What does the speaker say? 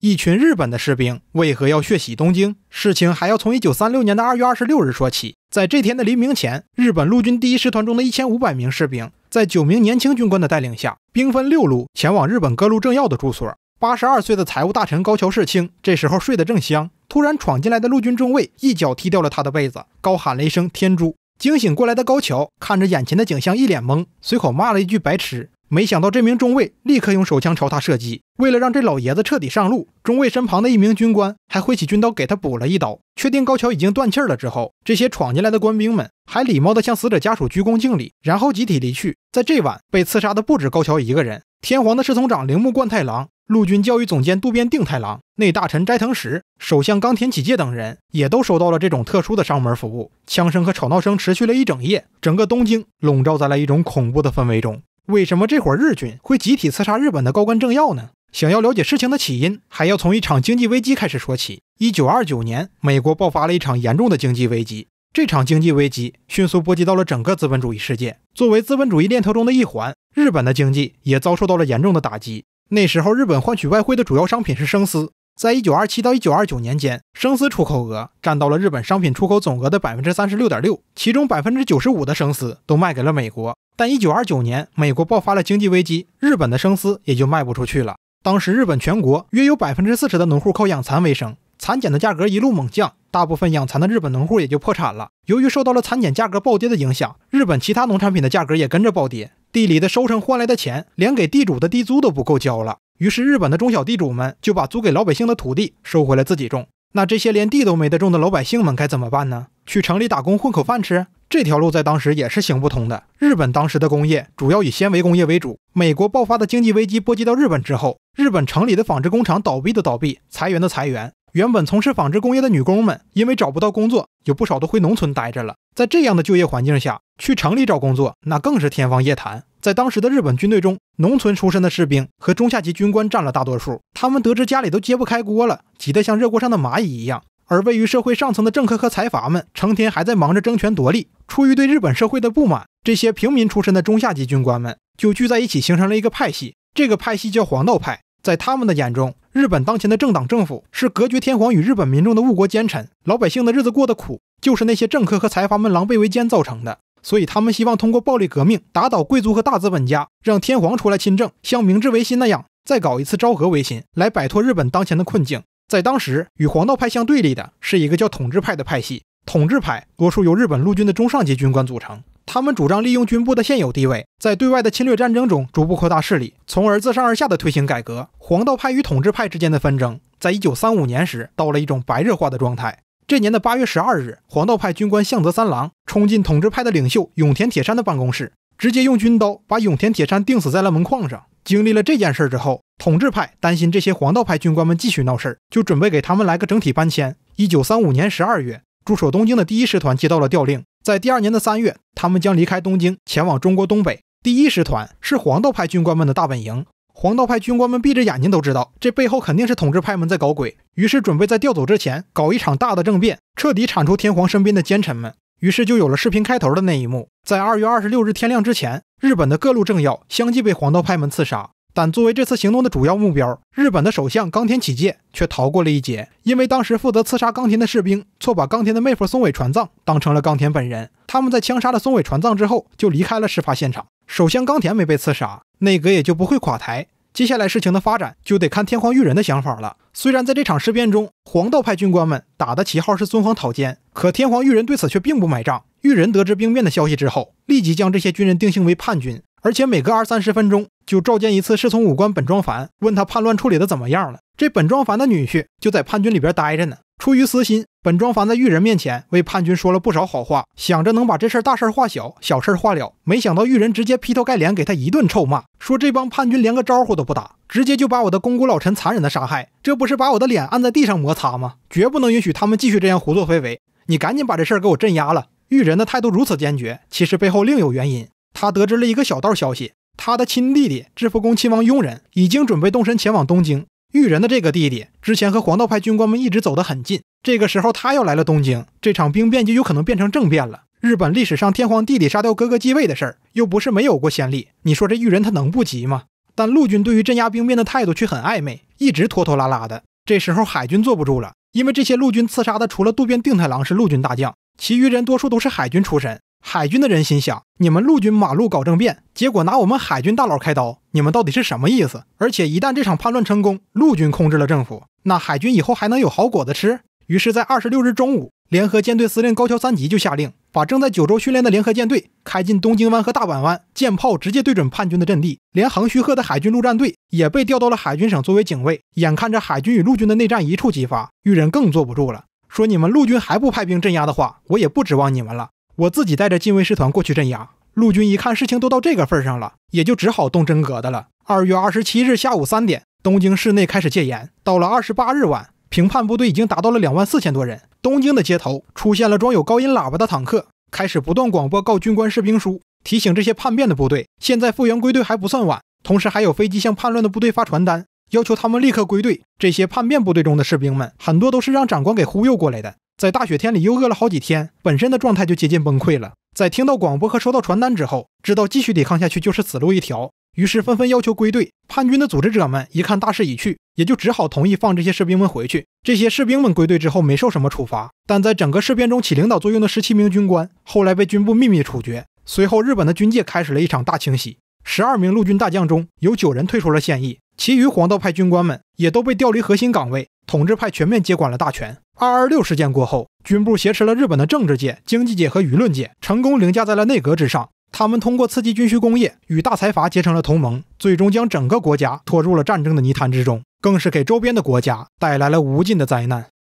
一群日本的士兵为何要血洗东京？事情还要从一九三六年的二月二十六日说起。在这天的黎明前，日本陆军第一师团中的一千五百名士兵，在九名年轻军官的带领下，兵分六路前往日本各路政要的住所。八十二岁的财务大臣高桥世清这时候睡得正香，突然闯进来的陆军中尉一脚踢掉了他的被子，高喊了一声“天珠”。惊醒过来的高桥看着眼前的景象，一脸懵，随口骂了一句“白痴”。没想到这名中尉立刻用手枪朝他射击，为了让这老爷子彻底上路，中尉身旁的一名军官还挥起军刀给他补了一刀。确定高桥已经断气了之后，这些闯进来的官兵们还礼貌的向死者家属鞠躬敬礼，然后集体离去。在这晚被刺杀的不止高桥一个人，天皇的侍从长铃木贯太郎、陆军教育总监渡边定太郎、内大臣斋藤实、首相冈田启介等人也都收到了这种特殊的上门服务。枪声和吵闹声持续了一整夜，整个东京笼罩在了一种恐怖的氛围中。为什么这伙日军会集体刺杀日本的高官政要呢？想要了解事情的起因，还要从一场经济危机开始说起。一九二九年，美国爆发了一场严重的经济危机，这场经济危机迅速波及到了整个资本主义世界。作为资本主义链条中的一环，日本的经济也遭受到了严重的打击。那时候，日本换取外汇的主要商品是生丝。在一九二七到一九二九年间，生丝出口额占到了日本商品出口总额的百分之三十六点六，其中百分之九十五的生丝都卖给了美国。但一九二九年，美国爆发了经济危机，日本的生丝也就卖不出去了。当时，日本全国约有百分之四十的农户靠养蚕为生，蚕茧的价格一路猛降，大部分养蚕的日本农户也就破产了。由于受到了蚕茧价格暴跌的影响，日本其他农产品的价格也跟着暴跌，地里的收成换来的钱，连给地主的地租都不够交了。于是，日本的中小地主们就把租给老百姓的土地收回来自己种。那这些连地都没得种的老百姓们该怎么办呢？去城里打工混口饭吃？这条路在当时也是行不通的。日本当时的工业主要以纤维工业为主。美国爆发的经济危机波及到日本之后，日本城里的纺织工厂倒闭的倒闭，裁员的裁员。原本从事纺织工业的女工们因为找不到工作，有不少都回农村待着了。在这样的就业环境下，去城里找工作，那更是天方夜谭。在当时的日本军队中，农村出身的士兵和中下级军官占了大多数。他们得知家里都揭不开锅了，急得像热锅上的蚂蚁一样。而位于社会上层的政客和财阀们，成天还在忙着争权夺利。出于对日本社会的不满，这些平民出身的中下级军官们就聚在一起，形成了一个派系。这个派系叫黄道派。在他们的眼中，日本当前的政党政府是隔绝天皇与日本民众的误国奸臣。老百姓的日子过得苦，就是那些政客和财阀们狼狈为奸造成的。所以，他们希望通过暴力革命打倒贵族和大资本家，让天皇出来亲政，像明治维新那样再搞一次昭和维新，来摆脱日本当前的困境。在当时，与黄道派相对立的是一个叫统治派的派系。统治派多数由日本陆军的中上级军官组成，他们主张利用军部的现有地位，在对外的侵略战争中逐步扩大势力，从而自上而下的推行改革。黄道派与统治派之间的纷争，在1935年时到了一种白热化的状态。这年的八月十二日，黄道派军官向泽三郎冲进统治派的领袖永田铁山的办公室，直接用军刀把永田铁山钉死在了门框上。经历了这件事之后，统治派担心这些黄道派军官们继续闹事儿，就准备给他们来个整体搬迁。一九三五年十二月，驻守东京的第一师团接到了调令，在第二年的三月，他们将离开东京，前往中国东北。第一师团是黄道派军官们的大本营。黄道派军官们闭着眼睛都知道，这背后肯定是统治派们在搞鬼，于是准备在调走之前搞一场大的政变，彻底铲除天皇身边的奸臣们。于是就有了视频开头的那一幕。在二月二十六日天亮之前，日本的各路政要相继被黄道派们刺杀，但作为这次行动的主要目标，日本的首相冈田启介却逃过了一劫，因为当时负责刺杀冈田的士兵错把冈田的妹夫松尾传藏当成了冈田本人。他们在枪杀了松尾传藏之后，就离开了事发现场。首相冈田没被刺杀。内阁也就不会垮台。接下来事情的发展就得看天皇裕仁的想法了。虽然在这场事变中，黄道派军官们打的旗号是尊皇讨奸，可天皇裕仁对此却并不买账。裕仁得知兵变的消息之后，立即将这些军人定性为叛军，而且每隔二三十分钟就召见一次侍从武官本庄繁，问他叛乱处理的怎么样了。这本庄繁的女婿就在叛军里边待着呢，出于私心。本庄凡在玉人面前为叛军说了不少好话，想着能把这事儿大事化小，小事化了。没想到玉人直接劈头盖脸给他一顿臭骂，说这帮叛军连个招呼都不打，直接就把我的公古老臣残忍的杀害，这不是把我的脸按在地上摩擦吗？绝不能允许他们继续这样胡作非为！你赶紧把这事儿给我镇压了。玉人的态度如此坚决，其实背后另有原因。他得知了一个小道消息，他的亲弟弟织福公亲王佣人已经准备动身前往东京。玉人的这个弟弟之前和黄道派军官们一直走得很近。这个时候他要来了东京，这场兵变就有可能变成政变了。日本历史上天皇弟弟杀掉哥哥继位的事儿又不是没有过先例，你说这裕仁他能不急吗？但陆军对于镇压兵变的态度却很暧昧，一直拖拖拉拉的。这时候海军坐不住了，因为这些陆军刺杀的除了渡边定太郎是陆军大将，其余人多数都是海军出身。海军的人心想：你们陆军马路搞政变，结果拿我们海军大佬开刀，你们到底是什么意思？而且一旦这场叛乱成功，陆军控制了政府，那海军以后还能有好果子吃？于是，在二十六日中午，联合舰队司令高桥三吉就下令，把正在九州训练的联合舰队开进东京湾和大阪湾，舰炮直接对准叛军的阵地。连横须贺的海军陆战队也被调到了海军省作为警卫。眼看着海军与陆军的内战一触即发，裕仁更坐不住了，说：“你们陆军还不派兵镇压的话，我也不指望你们了，我自己带着近卫师团过去镇压。”陆军一看事情都到这个份上了，也就只好动真格的了。二月二十七日下午三点，东京市内开始戒严。到了二十八日晚。评判部队已经达到了两万四千多人。东京的街头出现了装有高音喇叭的坦克，开始不断广播告军官士兵书，提醒这些叛变的部队，现在复员归队还不算晚。同时，还有飞机向叛乱的部队发传单，要求他们立刻归队。这些叛变部队中的士兵们，很多都是让长官给忽悠过来的，在大雪天里又饿了好几天，本身的状态就接近崩溃了。在听到广播和收到传单之后，知道继续抵抗下去就是死路一条。于是纷纷要求归队。叛军的组织者们一看大势已去，也就只好同意放这些士兵们回去。这些士兵们归队之后没受什么处罚，但在整个事变中起领导作用的十七名军官后来被军部秘密处决。随后，日本的军界开始了一场大清洗。十二名陆军大将中有九人退出了现役，其余黄道派军官们也都被调离核心岗位。统治派全面接管了大权。二二六事件过后，军部挟持了日本的政治界、经济界和舆论界，成功凌驾在了内阁之上。他们通过刺激军需工业，与大财阀结成了同盟，最终将整个国家拖入了战争的泥潭之中，更是给周边的国家带来了无尽的灾难。